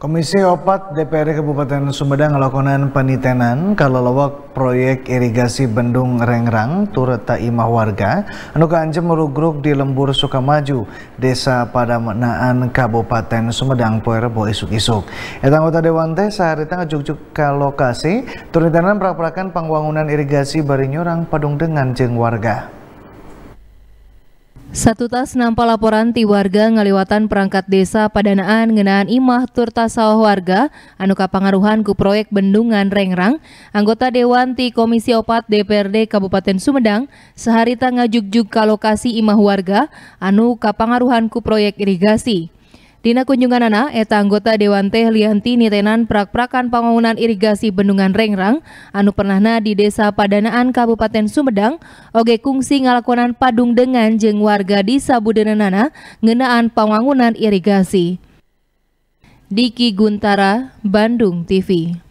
Komisi Opat DPRD Kabupaten Sumedang melakukan penitenan kalau lawak proyek irigasi Bendung Rengrang turut tak imah warga anu anjem merugruk di lembur Sukamaju, Desa Padanaan Kabupaten Sumedang poe isuk-isuk. Eta anggota dewan teh saharita ngajuk ke lokasi turetanan prak-prakan pangwangunan irigasi bari nyurang padung dengan jeng warga. Satu tas nampak laporan ti warga ngaliwatan perangkat desa padanaan ngenaan imah turtasawah warga anu kapangaruhan ku proyek bendungan rengrang anggota Dewan ti Komisi Opat DPRD Kabupaten Sumedang sehari tangga ngajugjug ke lokasi imah warga anu kapangaruhan ku proyek irigasi. Dina kunjungan anak, eta anggota Dewan Teh Lianti Nitenan prak-prakan pembangunan irigasi Bendungan Rengrang, anu pernahna di Desa Padanaan Kabupaten Sumedang, oge kungsi ngalakonan padung dengan jeng warga di Sabudenanana ngenaan pembangunan irigasi. Diki Guntara, Bandung TV